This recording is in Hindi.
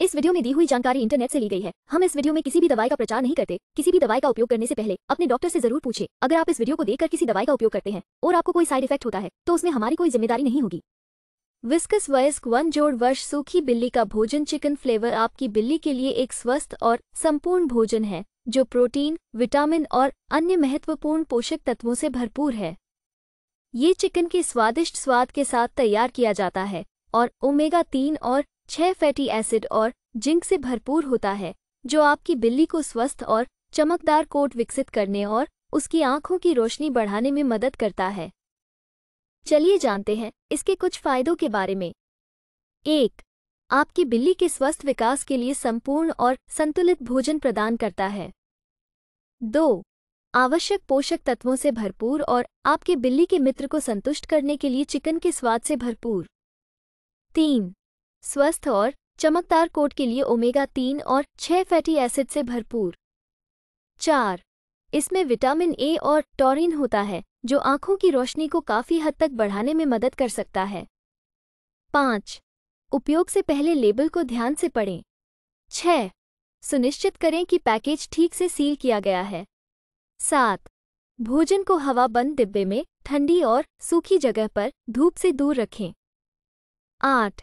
इस वीडियो में दी हुई जानकारी इंटरनेट से ली गई है हम इस वीडियो में किसी भी दवाई का प्रचार नहीं करते किसी भी दवाई का उपयोग करने से पहले अपने डॉक्टर से जरूर पूछे अगर आप इस वीडियो को देखकर किसी दवाई का उपयोग करते हैं और आपको कोई साइड इफेक्ट होता है तो उसमें हमारी कोई जिम्मेदारी नहीं होगी विस्कस वयस्क वन जोड़ वर्ष सूखी बिल्ली का भोजन चिकन फ्लेवर आपकी बिल्ली के लिए एक स्वस्थ और संपूर्ण भोजन है जो प्रोटीन विटामिन और अन्य महत्वपूर्ण पोषक तत्वों से भरपूर है ये चिकन के स्वादिष्ट स्वाद के साथ तैयार किया जाता है और ओमेगा तीन और छह फैटी एसिड और जिंक से भरपूर होता है जो आपकी बिल्ली को स्वस्थ और चमकदार कोट विकसित करने और उसकी आंखों की रोशनी बढ़ाने में मदद करता है चलिए जानते हैं इसके कुछ फायदों के बारे में एक आपकी बिल्ली के स्वस्थ विकास के लिए संपूर्ण और संतुलित भोजन प्रदान करता है दो आवश्यक पोषक तत्वों से भरपूर और आपके बिल्ली के मित्र को संतुष्ट करने के लिए चिकन के स्वाद से भरपूर तीन स्वस्थ और चमकदार कोट के लिए ओमेगा तीन और छह फैटी एसिड से भरपूर चार इसमें विटामिन ए और टॉरिन होता है जो आंखों की रोशनी को काफी हद तक बढ़ाने में मदद कर सकता है पाँच उपयोग से पहले लेबल को ध्यान से पढ़ें छः सुनिश्चित करें कि पैकेज ठीक से सील किया गया है सात भोजन को हवा बंद डिब्बे में ठंडी और सूखी जगह पर धूप से दूर रखें आठ